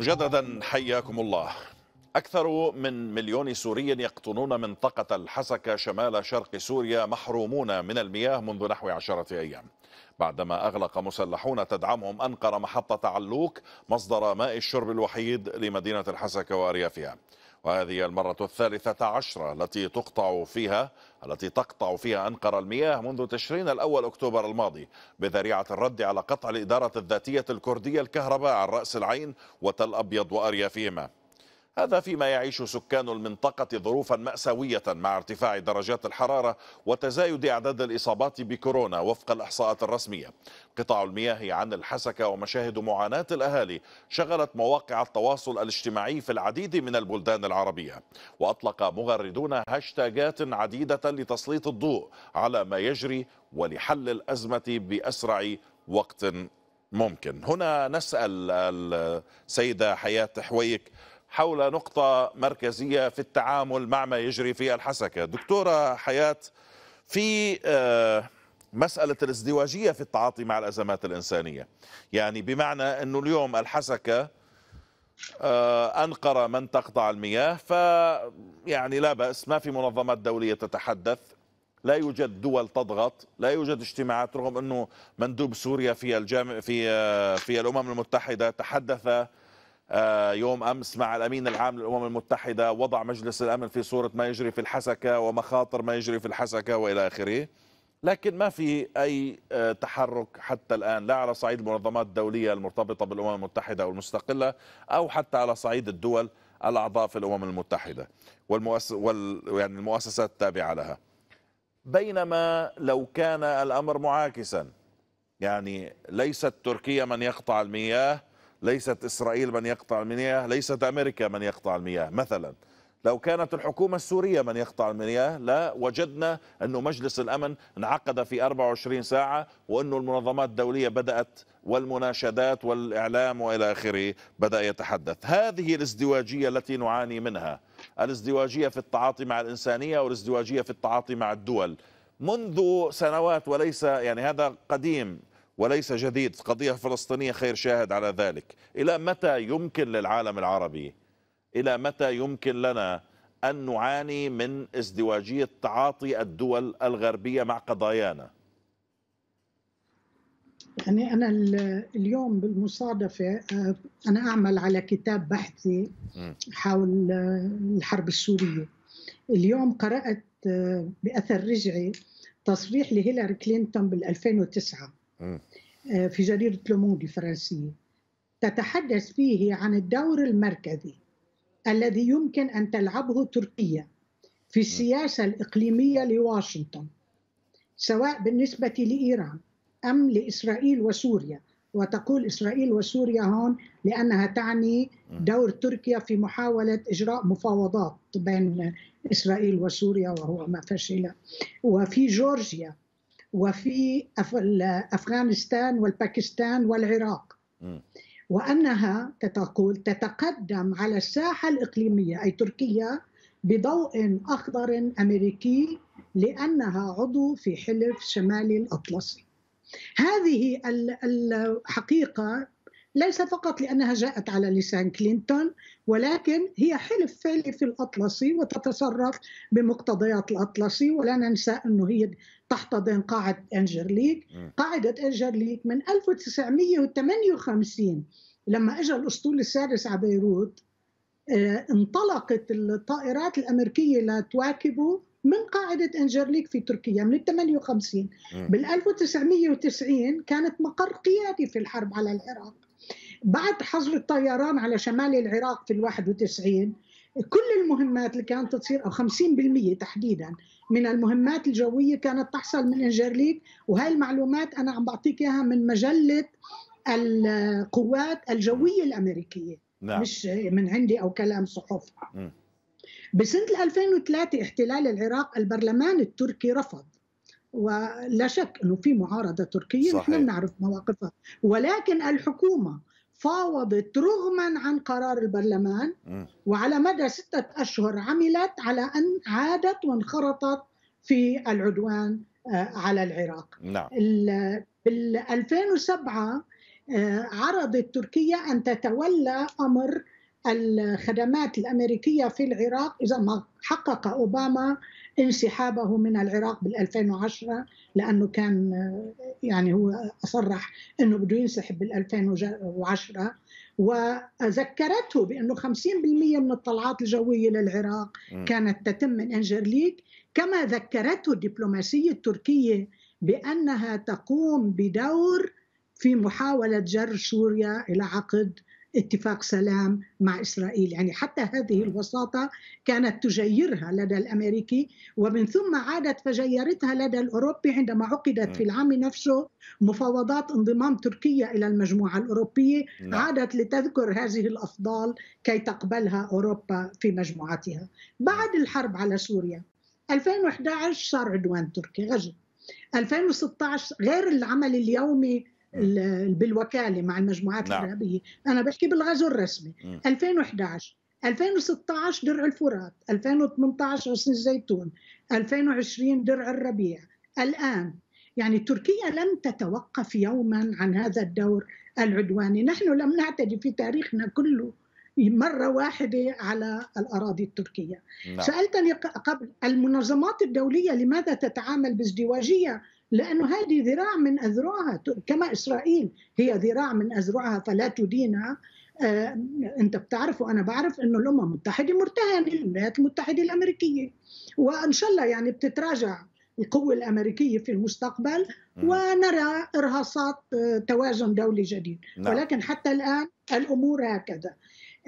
مجددا حياكم الله أكثر من مليون سوري يقطنون منطقة الحسكة شمال شرق سوريا محرومون من المياه منذ نحو عشرة أيام بعدما أغلق مسلحون تدعمهم أنقرة محطة علوك مصدر ماء الشرب الوحيد لمدينة الحسكة وأريافها وهذه المرة الثالثة عشرة التي تقطع فيها التي تقطع فيها أنقرة المياه منذ تشرين الأول أكتوبر الماضي بذريعة الرد على قطع الإدارة الذاتية الكردية الكهرباء عن رأس العين وتل أبيض وأريافهما هذا فيما يعيش سكان المنطقة ظروفا مأساوية مع ارتفاع درجات الحرارة وتزايد أعداد الإصابات بكورونا وفق الإحصاءات الرسمية قطاع المياه عن الحسكة ومشاهد معاناة الأهالي شغلت مواقع التواصل الاجتماعي في العديد من البلدان العربية وأطلق مغردون هاشتاجات عديدة لتسليط الضوء على ما يجري ولحل الأزمة بأسرع وقت ممكن هنا نسأل السيدة حياة حويك حول نقطة مركزية في التعامل مع ما يجري في الحسكة دكتورة حياة في آه، مسألة الازدواجية في التعاطي مع الأزمات الإنسانية يعني بمعنى أنه اليوم الحسكة آه، أنقرة من تقطع المياه ف يعني لا بأس ما في منظمات دولية تتحدث لا يوجد دول تضغط لا يوجد اجتماعات رغم أنه مندوب سوريا في الجامع في آه، في الأمم المتحدة تحدث آه، يوم امس مع الامين العام للامم المتحده وضع مجلس الامن في صوره ما يجري في الحسكه ومخاطر ما يجري في الحسكه والى اخره لكن ما في اي آه، تحرك حتى الان لا على صعيد المنظمات الدوليه المرتبطه بالامم المتحده او المستقله او حتى على صعيد الدول الاعضاء في الامم المتحده والمؤسسات وال يعني المؤسسات التابعه لها بينما لو كان الامر معاكسا يعني ليست تركيا من يقطع المياه ليست إسرائيل من يقطع المياه ليست أمريكا من يقطع المياه مثلا لو كانت الحكومة السورية من يقطع المياه لا وجدنا أن مجلس الأمن انعقد في 24 ساعة وأن المنظمات الدولية بدأت والمناشدات والإعلام وإلى آخره بدأ يتحدث هذه الازدواجية التي نعاني منها الازدواجية في التعاطي مع الإنسانية والازدواجية في التعاطي مع الدول منذ سنوات وليس يعني هذا قديم وليس جديد قضية فلسطينية خير شاهد على ذلك إلى متى يمكن للعالم العربي إلى متى يمكن لنا أن نعاني من ازدواجية تعاطي الدول الغربية مع قضايانا يعني أنا اليوم بالمصادفة آه، أنا أعمل على كتاب بحثي حول آه، الحرب السورية اليوم قرأت آه، بأثر رجعي تصريح لهيلاري كلينتون بال 2009 آه، في جريدة لوموند الفرنسية تتحدث فيه عن الدور المركزي الذي يمكن أن تلعبه تركيا في السياسة الإقليمية لواشنطن سواء بالنسبة لإيران أم لإسرائيل وسوريا وتقول إسرائيل وسوريا هون لأنها تعني دور تركيا في محاولة إجراء مفاوضات بين إسرائيل وسوريا وهو ما فشل وفي جورجيا وفي أفغانستان والباكستان والعراق وأنها تقول تتقدم على الساحة الإقليمية أي تركيا بضوء أخضر أمريكي لأنها عضو في حلف شمالي الأطلسي هذه الحقيقة ليس فقط لأنها جاءت على لسان كلينتون ولكن هي حلف فعلي في الأطلسي وتتصرف بمقتضيات الأطلسي ولا ننسى أنه هي تحتضن قاعدة أنجرليك قاعدة أنجرليك من 1958 لما اجى الاسطول السادس على بيروت آه، انطلقت الطائرات الامريكيه لتواكبه من قاعده انجرليك في تركيا من ال 58 بال 1990 كانت مقر قيادي في الحرب على العراق بعد حظر الطيران على شمال العراق في ال 91 كل المهمات اللي كانت تصير او 50% تحديدا من المهمات الجويه كانت تحصل من انجرليك وهي المعلومات انا عم بعطيك اياها من مجله القوات الجويه الامريكيه نعم. مش من عندي او كلام صحف بسنه 2003 احتلال العراق البرلمان التركي رفض ولا شك انه في معارضه تركيه صحيح. نحن نعرف مواقفها ولكن الحكومه فاوضت رغما عن قرار البرلمان وعلى مدى ستة أشهر عملت على أن عادت وانخرطت في العدوان آه، على العراق نعم. بال 2007 آه، عرضت تركيا أن تتولى أمر الخدمات الأمريكية في العراق إذا ما حقق أوباما انسحابه من العراق بال 2010 لانه كان يعني هو صرح انه بده ينسحب بال 2010 وذكرته بانه 50% من الطلعات الجويه للعراق كانت تتم من انجرليك كما ذكرته الدبلوماسيه التركيه بانها تقوم بدور في محاوله جر سوريا الى عقد اتفاق سلام مع إسرائيل يعني حتى هذه الوساطة كانت تجيرها لدى الأمريكي ومن ثم عادت فجيرتها لدى الأوروبي عندما عقدت في العام نفسه مفاوضات انضمام تركيا إلى المجموعة الأوروبية نعم. عادت لتذكر هذه الأفضال كي تقبلها أوروبا في مجموعتها بعد الحرب على سوريا 2011 صار عدوان تركي غزو 2016 غير العمل اليومي بالوكاله مع المجموعات نعم. الارهابيه انا بحكي بالغزو الرسمي م. 2011 2016 درع الفرات 2018 غصن الزيتون 2020 درع الربيع الان يعني تركيا لم تتوقف يوما عن هذا الدور العدواني نحن لم نعتدي في تاريخنا كله مرة واحدة على الأراضي التركية نعم. سألتني قبل المنظمات الدولية لماذا تتعامل بازدواجية لأنه هذه ذراع من أذرعها كما إسرائيل هي ذراع من أذرعها فلا تدينها آه، انت بتعرف وانا بعرف انه الامم المتحده مرتهنه الولايات المتحده الامريكيه وان شاء الله يعني بتتراجع القوه الامريكيه في المستقبل ونرى ارهاصات آه، توازن دولي جديد نعم. ولكن حتى الان الامور هكذا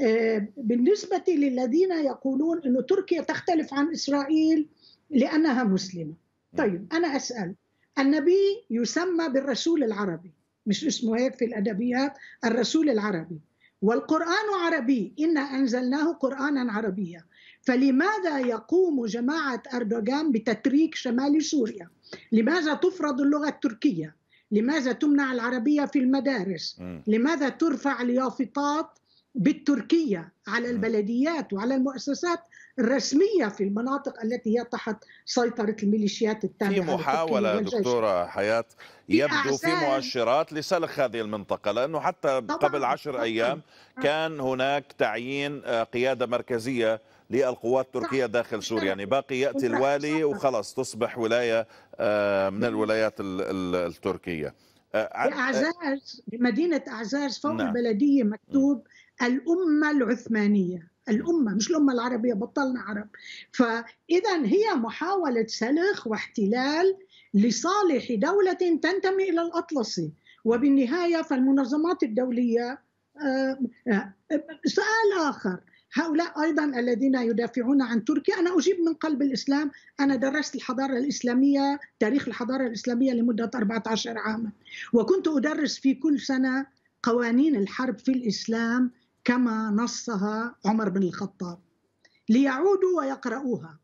آه، بالنسبه للذين يقولون انه تركيا تختلف عن اسرائيل لانها مسلمه طيب انا اسال النبي يسمى بالرسول العربي مش اسمه هيك في الأدبيات الرسول العربي والقرآن عربي إنا أنزلناه قرآنا عربيا فلماذا يقوم جماعة أردوغان بتتريك شمال سوريا لماذا تفرض اللغة التركية لماذا تمنع العربية في المدارس لماذا ترفع اليافطات بالتركية على البلديات وعلى المؤسسات الرسميه في المناطق التي هي تحت سيطره الميليشيات التابعه في محاوله دكتوره حياه يبدو في مؤشرات لسلخ هذه المنطقه لانه حتى قبل عشر ايام كان هناك تعيين آه، قياده مركزيه للقوات التركيه داخل سوريا يعني باقي ياتي الوالي وخلص تصبح ولايه آه، من الولايات التركيه آه، اعزاز بمدينه اعزاز فوق نعم. البلديه مكتوب الامه العثمانيه الأمة مش الأمة العربية بطلنا عرب فإذا هي محاولة سلخ واحتلال لصالح دولة تنتمي إلى الأطلسي وبالنهاية فالمنظمات الدولية آه، آه، سؤال آخر هؤلاء أيضا الذين يدافعون عن تركيا أنا أجيب من قلب الإسلام أنا درست الحضارة الإسلامية تاريخ الحضارة الإسلامية لمدة 14 عاما وكنت أدرس في كل سنة قوانين الحرب في الإسلام كما نصها عمر بن الخطاب ليعودوا ويقرؤوها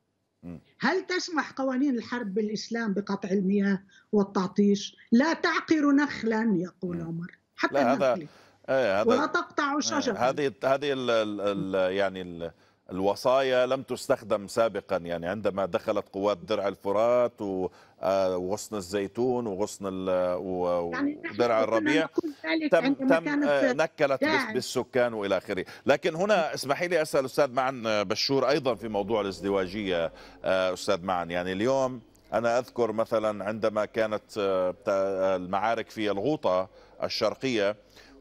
هل تسمح قوانين الحرب بالإسلام بقطع المياه والتعطيش لا تعقر نخلا يقول عمر حتى لا هذا إيه، ولا تقطع إيه، شجرا هذه هذه يعني ال الوصايا لم تستخدم سابقا يعني عندما دخلت قوات درع الفرات آه، وغصن الزيتون وغصن يعني ودرع الربيع تم, تم آه، نكلت بالسكان والى اخره، لكن هنا اسمحي لي اسال استاذ معن آه، بشور ايضا في موضوع الازدواجيه استاذ معن يعني اليوم انا اذكر مثلا عندما كانت المعارك في الغوطه الشرقيه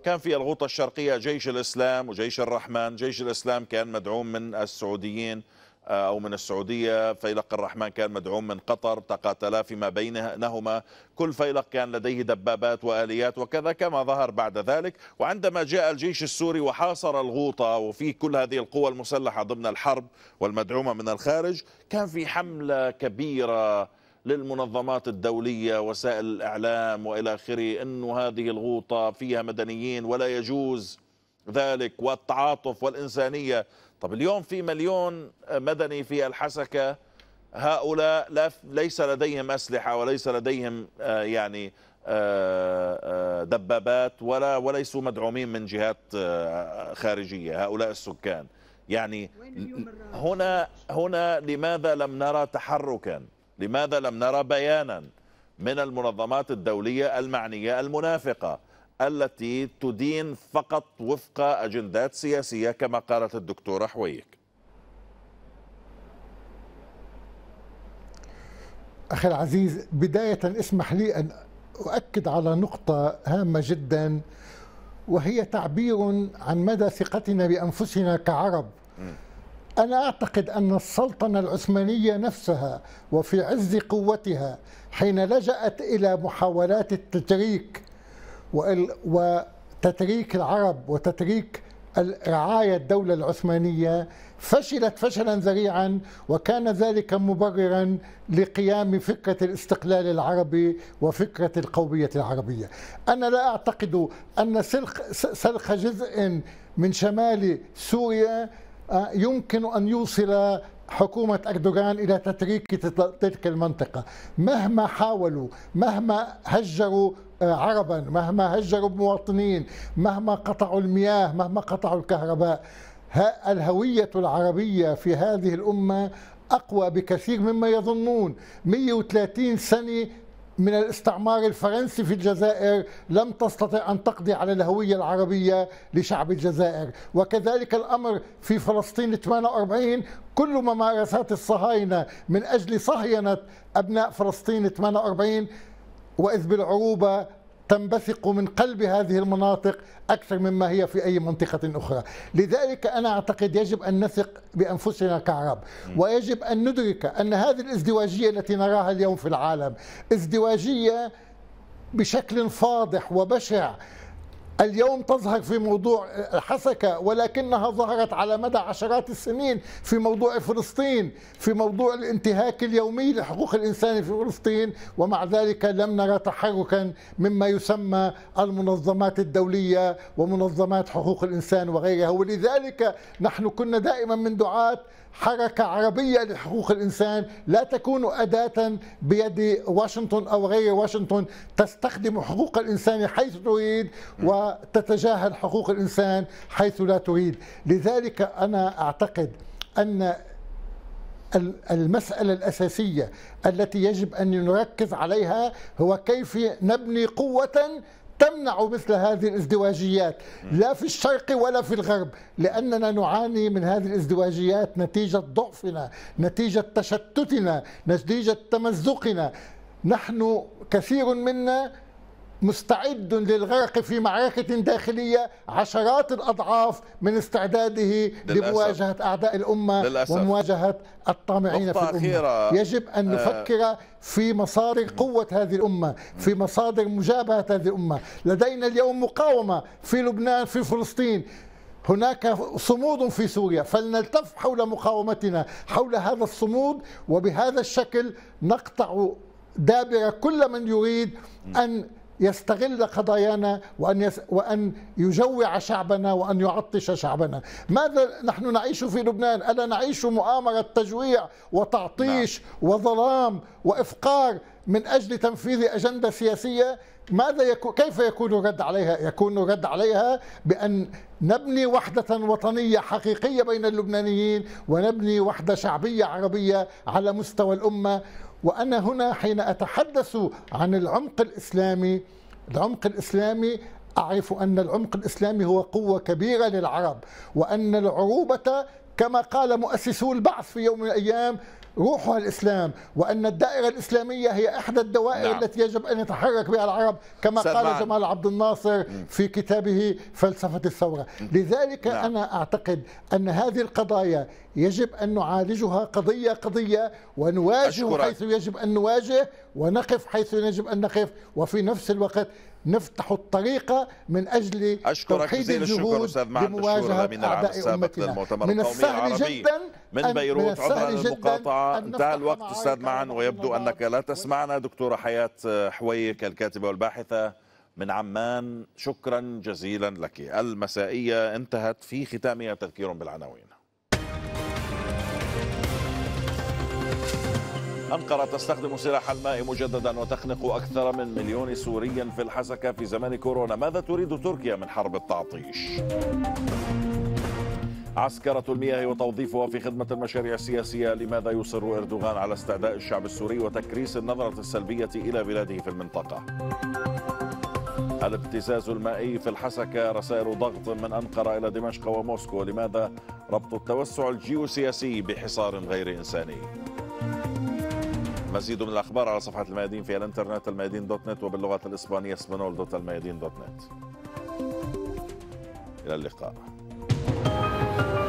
كان في الغوطة الشرقية جيش الإسلام وجيش الرحمن جيش الإسلام كان مدعوم من السعوديين آه، أو من السعودية فيلق الرحمن كان مدعوم من قطر تقاتلا فيما بينهما كل فيلق كان لديه دبابات وآليات وكذا كما ظهر بعد ذلك وعندما جاء الجيش السوري وحاصر الغوطة وفي كل هذه القوى المسلحة ضمن الحرب والمدعومة من الخارج كان في حملة كبيرة للمنظمات الدولية وسائل الإعلام وإلى آخره أنه هذه الغوطة فيها مدنيين ولا يجوز ذلك والتعاطف والإنسانية طب اليوم في مليون مدني في الحسكة هؤلاء لا ليس لديهم أسلحة وليس لديهم آه، يعني آه، آه، دبابات ولا وليسوا مدعومين من جهات خارجية هؤلاء السكان يعني هنا هنا لماذا لم نرى تحركا لماذا لم نرى بيانا من المنظمات الدولية المعنية المنافقة التي تدين فقط وفق أجندات سياسية كما قالت الدكتورة حويك أخي العزيز بداية اسمح لي أن أؤكد على نقطة هامة جدا وهي تعبير عن مدى ثقتنا بأنفسنا كعرب م. أنا أعتقد أن السلطنة العثمانية نفسها وفي عز قوتها حين لجأت إلى محاولات التتريك وتتريك العرب وتتريك رعاية الدولة العثمانية فشلت فشلا ذريعا وكان ذلك مبررا لقيام فكرة الاستقلال العربي وفكرة القومية العربية أنا لا أعتقد أن سلخ, سلخ جزء من شمال سوريا يمكن أن يوصل حكومة أردوغان إلى تتريك تلك المنطقة مهما حاولوا مهما هجروا آه، عربا مهما هجروا مواطنين مهما قطعوا المياه مهما قطعوا الكهرباء الهوية العربية في هذه الأمة أقوى بكثير مما يظنون 130 سنة من الاستعمار الفرنسي في الجزائر لم تستطع أن تقضي على الهوية العربية لشعب الجزائر وكذلك الأمر في فلسطين 48 كل ممارسات الصهاينة من أجل صهينة أبناء فلسطين 48 وإذ بالعروبة تنبثق من قلب هذه المناطق أكثر مما هي في أي منطقة أخرى لذلك أنا أعتقد يجب أن نثق بأنفسنا كعرب ويجب أن ندرك أن هذه الازدواجية التي نراها اليوم في العالم ازدواجية بشكل فاضح وبشع اليوم تظهر في موضوع حسكة ولكنها ظهرت على مدى عشرات السنين في موضوع فلسطين في موضوع الانتهاك اليومي لحقوق الإنسان في فلسطين ومع ذلك لم نرى تحركا مما يسمى المنظمات الدولية ومنظمات حقوق الإنسان وغيرها ولذلك نحن كنا دائما من دعاة حركة عربية لحقوق الإنسان لا تكون أداة بيد واشنطن أو غير واشنطن تستخدم حقوق الإنسان حيث تريد وتتجاهل حقوق الإنسان حيث لا تريد لذلك أنا أعتقد أن المسألة الأساسية التي يجب أن نركز عليها هو كيف نبني قوة تمنع مثل هذه الازدواجيات لا في الشرق ولا في الغرب لأننا نعاني من هذه الازدواجيات نتيجة ضعفنا نتيجة تشتتنا نتيجة تمزقنا نحن كثير منا مستعد للغرق في معركة داخلية عشرات الأضعاف من استعداده للأسف. لمواجهة أعداء الأمة للأسف. ومواجهة الطامعين في الأمة أخيرة. يجب أن آه. نفكر في مصادر قوة هذه الأمة في مصادر مجابهة هذه الأمة لدينا اليوم مقاومة في لبنان في فلسطين هناك صمود في سوريا فلنلتف حول مقاومتنا حول هذا الصمود وبهذا الشكل نقطع دابر كل من يريد أن يستغل قضايانا وأن, يس وأن يجوع شعبنا وأن يعطش شعبنا ماذا نحن نعيش في لبنان ألا نعيش مؤامرة تجويع وتعطيش نعم. وظلام وإفقار من أجل تنفيذ أجندة سياسية ماذا يكو كيف يكون الرد عليها؟ يكون الرد عليها بأن نبني وحدة وطنية حقيقية بين اللبنانيين ونبني وحدة شعبية عربية على مستوى الأمة وأنا هنا حين أتحدث عن العمق الإسلامي العمق الإسلامي أعرف أن العمق الإسلامي هو قوة كبيرة للعرب وأن العروبة كما قال مؤسسو البعث في يوم من الأيام روحها الإسلام وأن الدائرة الإسلامية هي إحدى الدوائر نعم. التي يجب أن يتحرك بها العرب كما قال معنا. جمال عبد الناصر في كتابه فلسفة الثورة لذلك نعم. أنا أعتقد أن هذه القضايا يجب أن نعالجها قضية قضية ونواجه أشكرك. حيث يجب أن نواجه ونقف حيث يجب أن نقف وفي نفس الوقت نفتح الطريق من أجل توحيد الجهود لمواجهة أعداء أمتنا من السهل جدا من بيروت عذرا المقاطعه انتهى الوقت أستاذ معن ويبدو أنك لا تسمعنا دكتورة حياة حويك الكاتبة والباحثة من عمان شكرا جزيلا لك المسائية انتهت في ختامها تذكير بالعناوين أنقرة تستخدم سلاح الماء مجددا وتخنق أكثر من مليون سوري في الحسكة في زمان كورونا ماذا تريد تركيا من حرب التعطيش؟ عسكرة المياه وتوظيفها في خدمة المشاريع السياسية لماذا يصر إردوغان على استعداء الشعب السوري وتكريس النظرة السلبية إلى بلاده في المنطقة الابتزاز المائي في الحسكة رسائل ضغط من أنقرة إلى دمشق وموسكو لماذا ربط التوسع الجيوسياسي بحصار غير إنساني مزيد من الأخبار على صفحة الميادين في الانترنت الميادين دوت نت وباللغة الإسبانية سبانول دوت الميادين دوت نت إلى اللقاء